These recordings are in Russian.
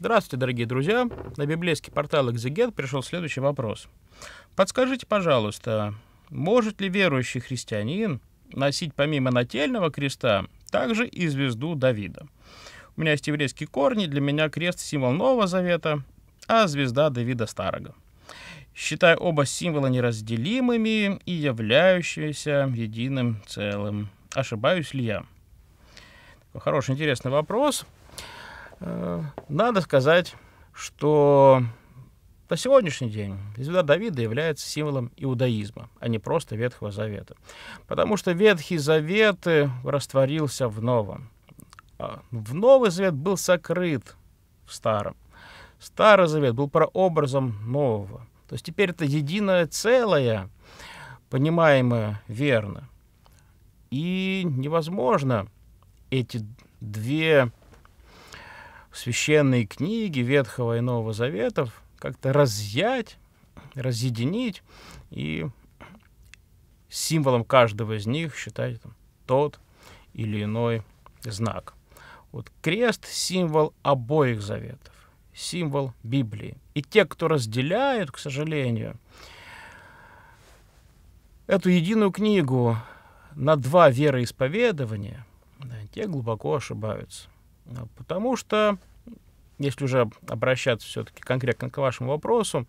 Здравствуйте, дорогие друзья! На библейский портал «Экзегет» пришел следующий вопрос. Подскажите, пожалуйста, может ли верующий христианин носить помимо нательного креста также и звезду Давида? У меня есть еврейские корни, для меня крест — символ Нового Завета, а звезда Давида Старого. Считаю оба символа неразделимыми и являющимися единым целым. Ошибаюсь ли я? Хороший, интересный вопрос. Э, надо сказать, что на сегодняшний день звезда Давида является символом иудаизма, а не просто Ветхого Завета. Потому что Ветхий Завет э, растворился в Новом. А, в Новый Завет был сокрыт в Старом. Старый Завет был прообразом Нового. То есть теперь это единое целое, понимаемое верно. И невозможно эти две священные книги Ветхого и Нового Заветов как-то разъять, разъединить и символом каждого из них считать там, тот или иной знак. Вот крест — символ обоих заветов, символ Библии. И те, кто разделяет, к сожалению, эту единую книгу на два вероисповедования, те глубоко ошибаются. Потому что, если уже обращаться все-таки конкретно к вашему вопросу,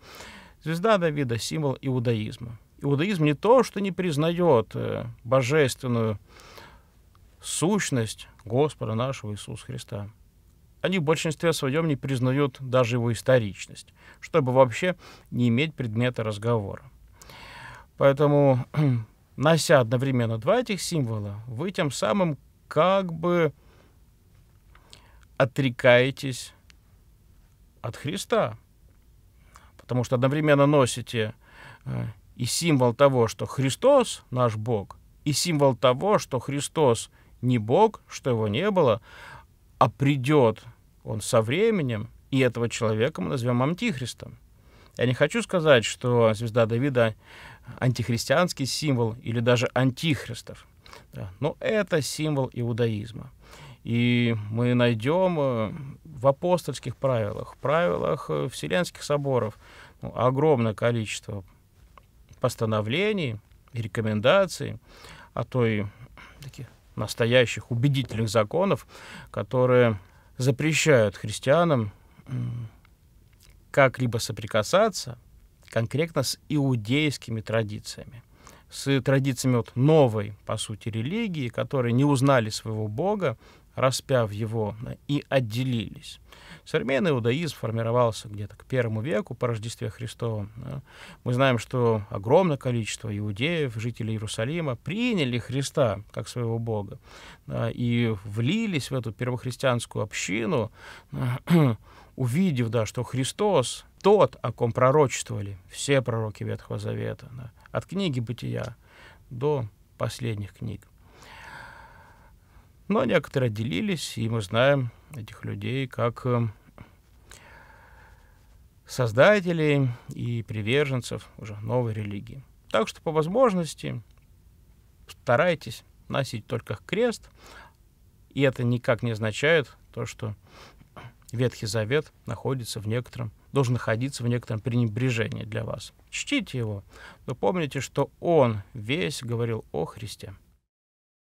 звезда Давида — символ иудаизма. Иудаизм не то, что не признает э, божественную сущность Господа нашего Иисуса Христа. Они в большинстве своем не признают даже его историчность, чтобы вообще не иметь предмета разговора. Поэтому, нося одновременно два этих символа, вы тем самым как бы отрекаетесь от Христа, потому что одновременно носите э, и символ того, что Христос наш Бог, и символ того, что Христос не Бог, что его не было, а придет он со временем, и этого человека мы назовем антихристом. Я не хочу сказать, что звезда Давида антихристианский символ или даже антихристов, но это символ иудаизма. И мы найдем э, в апостольских правилах, правилах э, Вселенских соборов ну, огромное количество постановлений и рекомендаций, а то и таких настоящих убедительных законов, которые запрещают христианам как-либо соприкасаться конкретно с иудейскими традициями, с традициями вот новой, по сути, религии, которые не узнали своего Бога, распяв его, и отделились. Современный иудаизм формировался где-то к первому веку по Рождестве Христова. Мы знаем, что огромное количество иудеев, жителей Иерусалима, приняли Христа как своего Бога и влились в эту первохристианскую общину, увидев, да, что Христос тот, о ком пророчествовали все пророки Ветхого Завета, от книги «Бытия» до последних книг. Но некоторые отделились, и мы знаем этих людей как э, создателей и приверженцев уже новой религии. Так что по возможности старайтесь носить только крест, и это никак не означает то, что Ветхий Завет находится в некотором, должен находиться в некотором пренебрежении для вас. Чтите его, но помните, что он весь говорил о Христе.